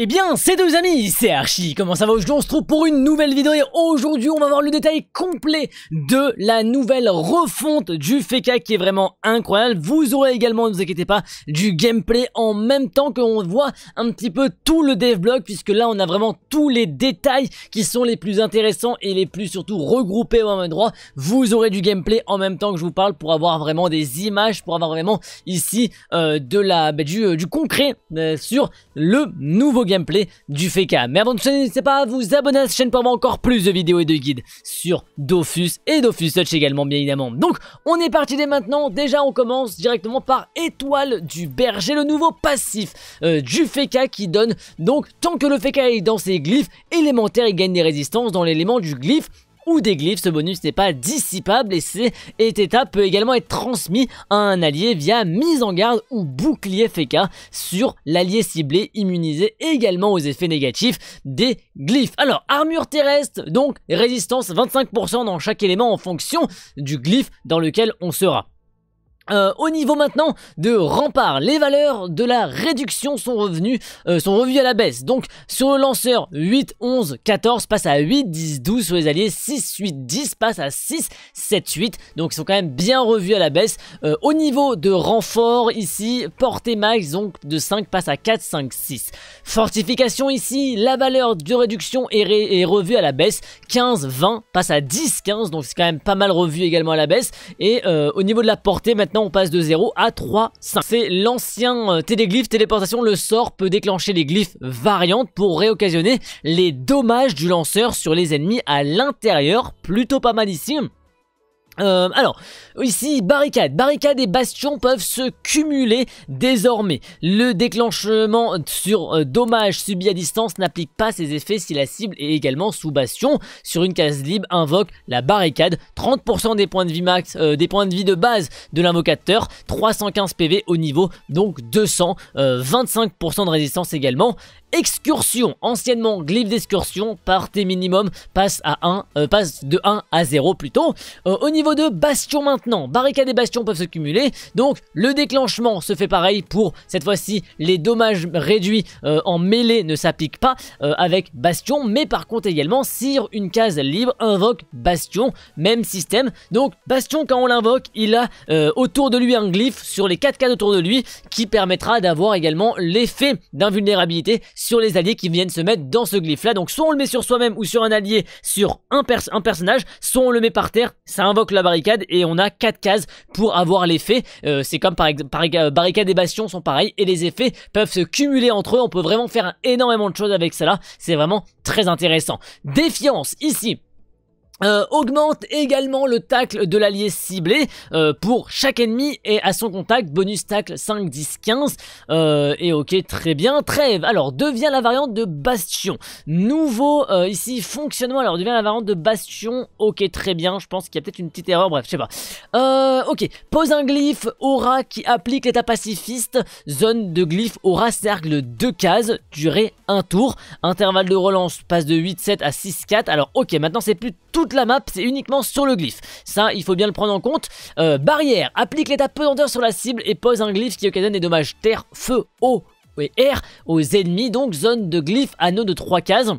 Eh bien, c'est deux amis, c'est Archie, comment ça va Aujourd'hui, on se trouve pour une nouvelle vidéo et aujourd'hui, on va voir le détail complet de la nouvelle refonte du FECA qui est vraiment incroyable. Vous aurez également, ne vous inquiétez pas, du gameplay en même temps qu'on voit un petit peu tout le dev blog puisque là, on a vraiment tous les détails qui sont les plus intéressants et les plus surtout regroupés au même endroit. Vous aurez du gameplay en même temps que je vous parle pour avoir vraiment des images, pour avoir vraiment ici euh, de la, bah, euh, du, concret euh, sur le nouveau gameplay du FECA. Mais avant de n'hésitez pas à vous abonner à cette chaîne pour avoir encore plus de vidéos et de guides sur Dofus et Dofus Touch également bien évidemment. Donc on est parti dès maintenant, déjà on commence directement par Étoile du Berger, le nouveau passif euh, du FECA qui donne donc tant que le FECA est dans ses glyphes élémentaires, il gagne des résistances dans l'élément du glyphe ou des glyphes. Ce bonus n'est pas dissipable et cet état peut également être transmis à un allié via mise en garde ou bouclier FK sur l'allié ciblé immunisé également aux effets négatifs des glyphes. Alors, armure terrestre, donc résistance 25% dans chaque élément en fonction du glyphe dans lequel on sera. Euh, au niveau maintenant de Rempart, les valeurs de la réduction sont revenues, euh, sont revues à la baisse. Donc sur le lanceur 8, 11, 14 passe à 8, 10, 12 sur les alliés, 6, 8, 10 passe à 6, 7, 8. Donc ils sont quand même bien revus à la baisse. Euh, au niveau de renfort ici, portée max donc de 5 passe à 4, 5, 6. Fortification ici, la valeur de réduction est, est revue à la baisse. 15, 20 passe à 10, 15 donc c'est quand même pas mal revu également à la baisse. Et au niveau de la portée maintenant maintenant on passe de 0 à 3, 5. C'est l'ancien euh, téléglyphe téléportation, le sort peut déclencher les glyphes variantes pour réoccasionner les dommages du lanceur sur les ennemis à l'intérieur, plutôt pas mal ici. Euh, alors, ici, barricade barricade et bastion peuvent se cumuler désormais. Le déclenchement sur euh, dommage subi à distance n'applique pas ses effets si la cible est également sous bastion. Sur une case libre, invoque la barricade. 30% des points de vie max, euh, des points de vie de base de l'invocateur. 315 PV au niveau, donc 200. 25% de résistance également. Excursion, anciennement glyphe d'excursion, par tes minimum, passe à 1, passe de 1 à 0 plutôt. au niveau de bastion maintenant. Barricades et bastion peuvent se cumuler. Donc le déclenchement se fait pareil pour cette fois-ci les dommages réduits euh, en mêlée ne s'appliquent pas euh, avec bastion. Mais par contre également, si une case libre invoque bastion. Même système. Donc bastion quand on l'invoque, il a euh, autour de lui un glyphe sur les 4 cases autour de lui qui permettra d'avoir également l'effet d'invulnérabilité sur les alliés qui viennent se mettre dans ce glyphe là. Donc soit on le met sur soi-même ou sur un allié sur un, un personnage, soit on le met par terre, ça invoque la barricade et on a quatre cases pour avoir l'effet. Euh, c'est comme par, exemple, euh, barricade et bastion sont pareils et les effets peuvent se cumuler entre eux. On peut vraiment faire énormément de choses avec cela. C'est vraiment très intéressant. Défiance ici. Euh, augmente également le tacle de l'allié ciblé euh, pour chaque ennemi et à son contact, bonus tacle 5, 10, 15, et ok, très bien, trêve, alors devient la variante de Bastion, nouveau euh, ici fonctionnement, alors devient la variante de Bastion, ok, très bien, je pense qu'il y a peut-être une petite erreur, bref, je sais pas, ok, pose un glyphe, aura qui applique l'état pacifiste, zone de glyphe, aura cercle 2 cases, durée 1 tour, intervalle de relance passe de 8-7 à 6-4, alors ok, maintenant c'est plus tout toute la map, c'est uniquement sur le glyphe. Ça, il faut bien le prendre en compte. Euh, barrière, applique l'étape pesanteur sur la cible et pose un glyphe qui occasionne des dommages terre, feu, eau et air aux ennemis, donc zone de glyphe anneau de 3 cases.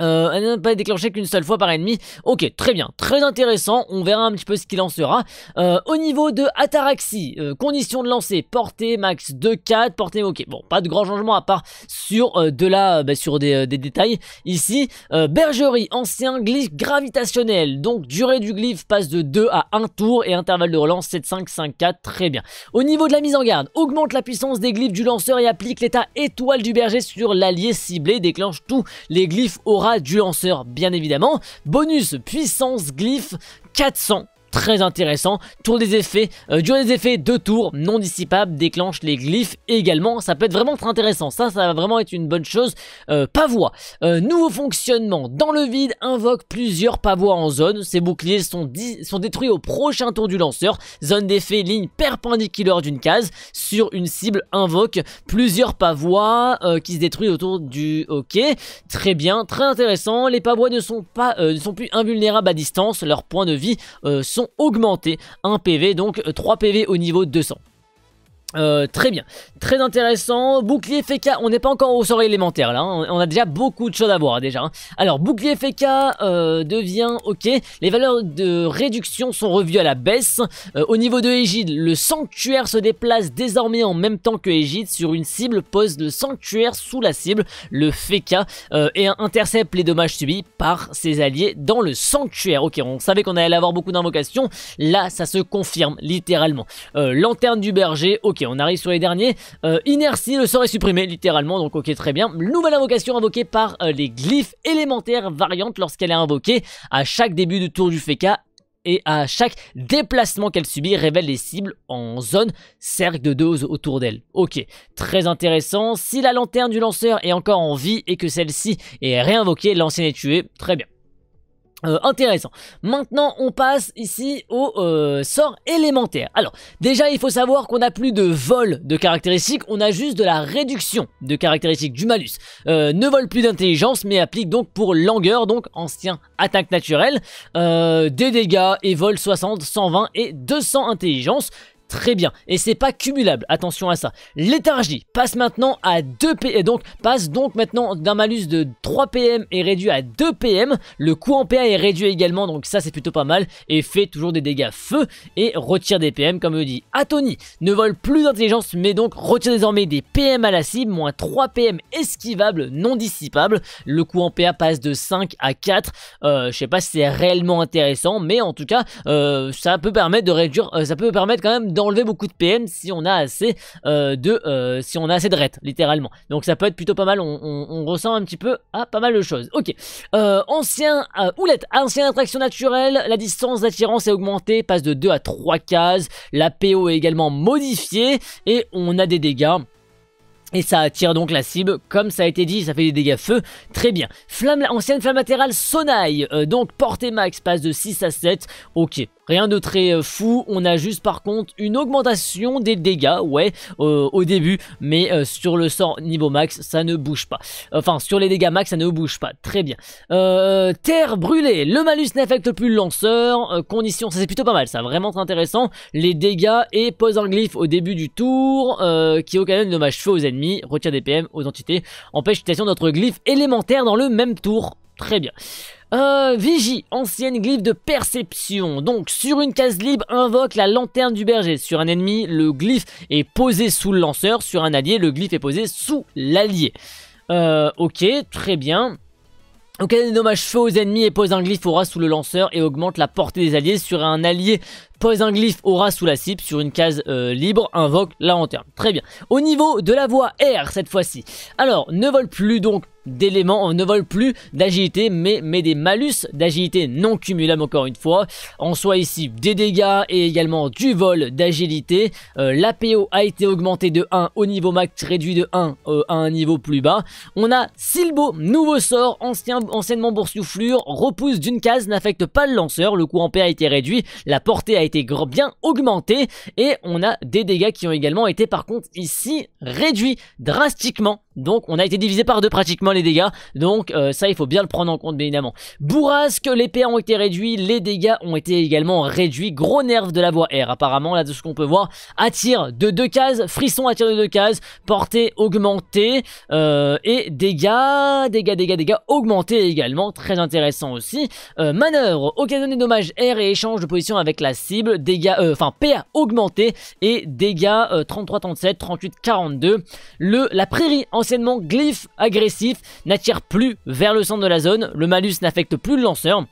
Euh, elle n'a pas déclenché qu'une seule fois par ennemi. Ok, très bien, très intéressant. On verra un petit peu ce qu'il en sera. Euh, au niveau de Ataraxi, euh, condition de lancer, portée max 2-4, portée ok. Bon, pas de grand changement à part sur de bah, sur des, détails ici. bergerie, ancien glyphe gravitationnel. Donc durée du glyphe passe de 2 à 1 tour et intervalle de relance 7-5-5-4, très bien. Au niveau de la mise en garde, augmente la puissance des glyphes du lanceur et applique l'état étoile du berger sur l'allié ciblé. Déclenche tous les glyphes au du lanceur bien évidemment. Bonus puissance glyphe 400 très intéressant. Tour des effets, euh, des effets, deux tours, non dissipable déclenche les glyphes également. Ça peut être vraiment très intéressant. Ça, ça va vraiment être une bonne chose. Euh, pavois, euh, nouveau fonctionnement. Dans le vide, invoque plusieurs pavois en zone. Ces boucliers sont, sont détruits au prochain tour du lanceur. Zone d'effet, ligne perpendiculaire d'une case. Sur une cible, invoque plusieurs pavois euh, qui se détruisent autour du... Ok, très bien, très intéressant. Les pavois ne sont, pas, ne sont plus invulnérables à distance. Leurs points de vie sont Augmenter 1 PV, donc 3 PV au niveau 200. Euh, très bien, très intéressant. Bouclier FK, on n'est pas encore au sort élémentaire là, hein. on a déjà beaucoup de choses à voir déjà. Hein. Alors, bouclier FK euh, devient, ok, les valeurs de réduction sont revues à la baisse. Euh, au niveau de Egide, le sanctuaire se déplace désormais en même temps que Egide sur une cible, pose le sanctuaire sous la cible, le FK, et intercepte les dommages subis par ses alliés dans le sanctuaire. Ok, on savait qu'on allait avoir beaucoup d'invocations, là ça se confirme littéralement. lanterne du berger, ok on arrive sur les derniers. Euh, inertie, le sort est supprimé littéralement, donc ok, très bien. Nouvelle invocation invoquée par euh, les glyphes élémentaires variantes lorsqu'elle est invoquée à chaque début de tour du FECA et à chaque déplacement qu'elle subit révèle les cibles en zone cercle de dose autour d'elle. Ok, très intéressant. Si la lanterne du lanceur est encore en vie et que celle-ci est réinvoquée, l'ancienne est tuée. Très bien. Euh, intéressant. Maintenant, on passe ici au euh, sort élémentaire. Alors, déjà, il faut savoir qu'on n'a plus de vol de caractéristiques, on a juste de la réduction de caractéristiques, du malus. Euh, ne vole plus d'intelligence, mais applique donc pour langueur, donc ancien attaque naturelle, des dégâts et vol 60, 120 et 200 intelligence. Très bien. Et c'est pas cumulable. Attention à ça. Léthargie passe maintenant à 2 PM. Donc, passe donc maintenant d'un malus de 3 PM et réduit à 2 PM. Le coût en PA est réduit également. Donc, ça, c'est plutôt pas mal. Et fait toujours des dégâts feu et retire des PM, comme le dit Atoni. Ne vole plus d'intelligence, mais donc retire désormais des PM à la cible, moins 3 PM esquivables, non dissipables. Le coût en PA passe de 5 à 4. Euh, je sais pas si c'est réellement intéressant, mais en tout cas, euh, ça peut permettre de réduire, euh, ça peut permettre quand même d'en enlever beaucoup de PM euh, euh, si on a assez de si on a assez de ret littéralement. Donc ça peut être plutôt pas mal. On, ressent un petit peu à ah, pas mal de choses. Ok. Euh, ancien oulette ancienne attraction naturelle. La distance d'attirance est augmentée, passe de 2 à 3 cases. La PO est également modifiée et on a des dégâts. Et ça attire donc la cible, comme ça a été dit, ça fait des dégâts feu, très bien. Flamme, ancienne flamme latérale, Sonaille, euh, donc portée max passe de 6 à 7, ok. Rien de très euh, fou, on a juste par contre une augmentation des dégâts, ouais, euh, au début, mais sur le sort niveau max, ça ne bouge pas. Enfin, sur les dégâts max, ça ne bouge pas, très bien. terre brûlée, le malus n'affecte plus le lanceur, condition, ça c'est plutôt pas mal, ça vraiment très intéressant. Les dégâts et pose en glyphe au début du tour, qui occasionne dommage feu aux ennemis Retient retire des PM aux entités, empêche l'utilisation d'autres glyphes élémentaires dans le même tour. Très bien. Euh, Vigie, ancienne glyphe de perception. Donc sur une case libre, invoque la lanterne du berger. Sur un ennemi, le glyphe est posé sous le lanceur. Sur un allié, le glyphe est posé sous l'allié. Euh, ok, très bien. Ok, dommage des dommages aux ennemis et pose un glyphe aura sous le lanceur et augmente la portée des alliés sur un allié pose un glyphe aura sous la cible sur une case euh, libre, invoque la lanterne. Très bien. Au niveau de la voie R cette fois-ci. Alors, ne vole plus donc d'éléments, euh, ne vole plus d'agilité mais, mais des malus d'agilité non cumulables encore une fois, en soi ici des dégâts et également du vol d'agilité, euh, l'APO a été augmenté de 1 au niveau max réduit de 1 à un niveau plus bas, on a Silbo, nouveau sort, ancien, anciennement boursouflure, repousse d'une case, n'affecte pas le lanceur, le coup en paix a été réduit, la portée a été bien augmenté et on a des dégâts qui ont également été par contre ici réduits drastiquement donc on a été divisé par deux pratiquement les dégâts, donc euh, ça il faut bien le prendre en compte bien évidemment. Bourrasque, les PA ont été réduits, les dégâts ont été également réduits, gros nerf de la voix R apparemment là de ce qu'on peut voir, attire de deux cases, frisson attire de deux cases, portée augmentée euh, et dégâts, dégâts, dégâts, dégâts augmentés également, très intéressant aussi. Euh, manœuvre, occasionner dommage R et échange de position avec la cible, dégâts, enfin PA augmenté et dégâts 33, 37, 38, 42. Le, la prairie en anciennement glyphe agressif, n'attire plus vers le centre de la zone, le malus n'affecte plus le lanceur,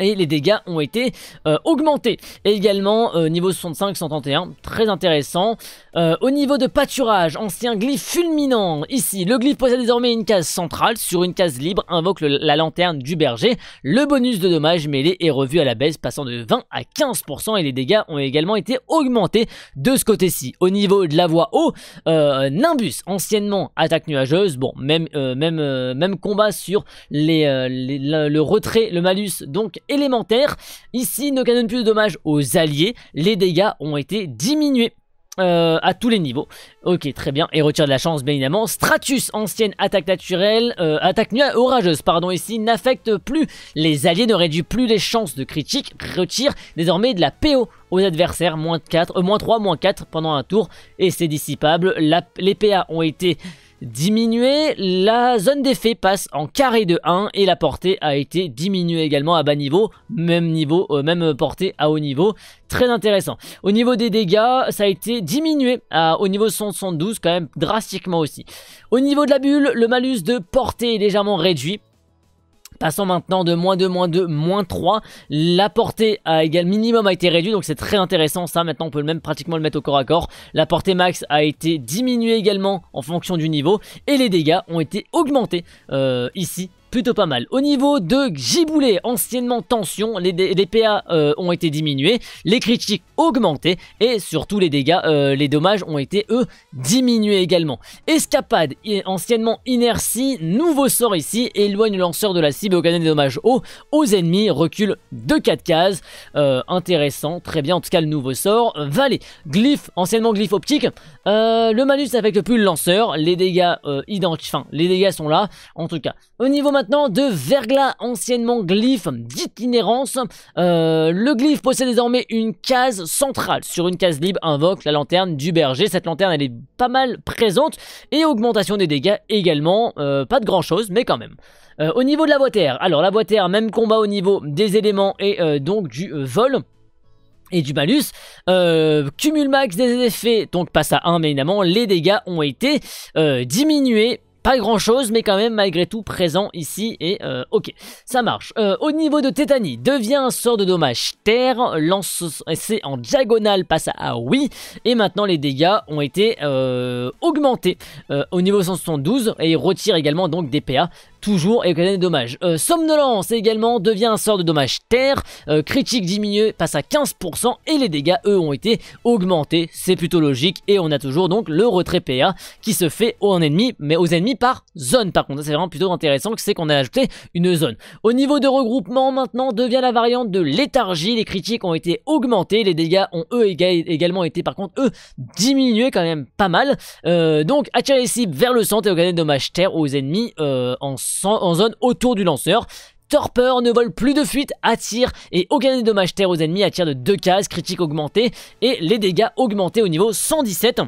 et les dégâts ont été euh, augmentés. Et également euh, niveau 65-131, très intéressant. Euh, au niveau de pâturage, ancien glyphe fulminant. Ici, le glyphe possède désormais une case centrale. Sur une case libre, invoque la lanterne du berger. Le bonus de dommage mêlé est revu à la baisse, passant de 20 à 15%. Et les dégâts ont également été augmentés de ce côté-ci. Au niveau de la voie haut, Nimbus, anciennement attaque nuageuse. Bon, même, même, même combat sur les, le retrait, le malus. Donc élémentaire. Ici, ne canonne plus de dommages aux alliés. Les dégâts ont été diminués. Euh, à tous les niveaux. Ok, très bien. Et retire de la chance, bien évidemment. Stratus, ancienne attaque naturelle, euh, attaque nuageuse orageuse, pardon, ici, n'affecte plus. Les alliés ne réduit plus les chances de critique. Retire désormais de la PO aux adversaires, moins, 4, euh, moins 3, moins 4 pendant un tour. Et c'est dissipable. les PA ont été Diminué, La zone d'effet passe en carré de 1 et la portée a été diminuée également à bas niveau, même niveau, euh, même portée à haut niveau. Très intéressant. Au niveau des dégâts, ça a été diminué à, au niveau 172 quand même drastiquement aussi. Au niveau de la bulle, le malus de portée est légèrement réduit Passons maintenant de moins 2, moins 2, moins 3. La portée à égal minimum a été réduite, donc c'est très intéressant ça. Maintenant, on peut même pratiquement le mettre au corps à corps. La portée max a été diminuée également en fonction du niveau. Et les dégâts ont été augmentés euh, ici plutôt pas mal. Au niveau de Giboulet, anciennement Tension, les, les PA euh, ont été diminués, les critiques augmentées et surtout les dégâts, euh, les dommages ont été eux diminués également. Escapade, anciennement Inertie, nouveau sort ici, éloigne le lanceur de la cible au canon des dommages hauts aux ennemis, recule de 4 cases, euh, intéressant, très bien en tout cas le nouveau sort. valet, glyphe, anciennement glyphe optique, le malus n'affecte plus le lanceur, les dégâts identiques, enfin les dégâts sont là en tout cas. Au niveau maintenant de verglas, anciennement glyphe d'itinérance. Euh, le glyphe possède désormais une case centrale. Sur une case libre invoque la lanterne du berger. Cette lanterne, elle est pas mal présente. Et augmentation des dégâts également. Euh, pas de grand chose, mais quand même. Euh, au niveau de la boîte air, alors la boîte air, même combat au niveau des éléments et euh, donc du vol et du malus. cumul max des effets, donc passe à 1, mais évidemment, les dégâts ont été diminués pas grand chose, mais quand même malgré tout présent ici et euh, ok, ça marche. Euh, au niveau de Tétanie, devient un sort de dommage terre, lance en diagonale passe à oui, et maintenant les dégâts ont été euh, augmentés au niveau 172 et il retire également donc des PA toujours et occasionne des dommages. Euh, somnolence également devient un sort de dommage terre, euh, critique diminue, passe à 15% et les dégâts eux ont été augmentés, c'est plutôt logique et on a toujours donc le retrait PA qui se fait aux ennemis, mais aux ennemis par zone par contre, c'est vraiment plutôt intéressant que c'est qu'on a ajouté une zone. Au niveau de regroupement maintenant devient la variante de léthargie, les critiques ont été augmentés, les dégâts ont eux également été par contre eux diminués quand même pas mal. Euh, donc attirer les cibles vers le centre et occasionner des dommages terre aux ennemis en en zone autour du lanceur. Torpeur ne vole plus de fuite, attire et aucun des terre aux ennemis, attire de deux cases, critique augmentée et les dégâts augmentés au niveau 117.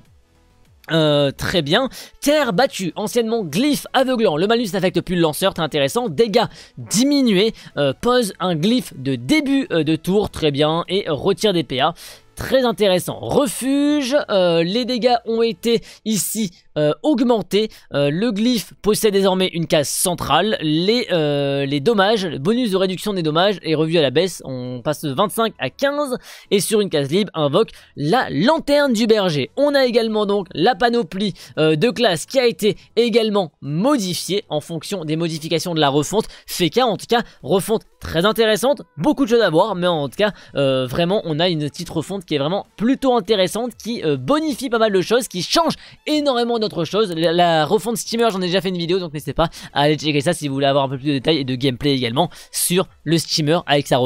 Euh, très bien. Terre battue, anciennement glyphe aveuglant. Le malus n'affecte plus le lanceur, très intéressant. Dégâts diminués. Euh, pose un glyphe de début euh, de tour, très bien. Et retire des PA très intéressant. Refuge, euh, les dégâts ont été ici euh, augmentés. Euh, le glyphe possède désormais une case centrale. Les, les dommages, le bonus de réduction des dommages est revu à la baisse. On passe de 25 à 15 et sur une case libre invoque la lanterne du berger. On a également donc la panoplie de classe qui a été également modifiée en fonction des modifications de la refonte. Feka en tout cas, refonte très intéressante, beaucoup de choses à voir, mais en tout cas vraiment on a une petite refonte qui est vraiment plutôt intéressante, qui euh, bonifie pas mal de choses, qui change énormément d'autres choses. La, la, refonte Steamer, j'en ai déjà fait une vidéo, donc n'hésitez pas à aller checker ça si vous voulez avoir un peu plus de détails et de gameplay également sur le Steamer avec sa refonte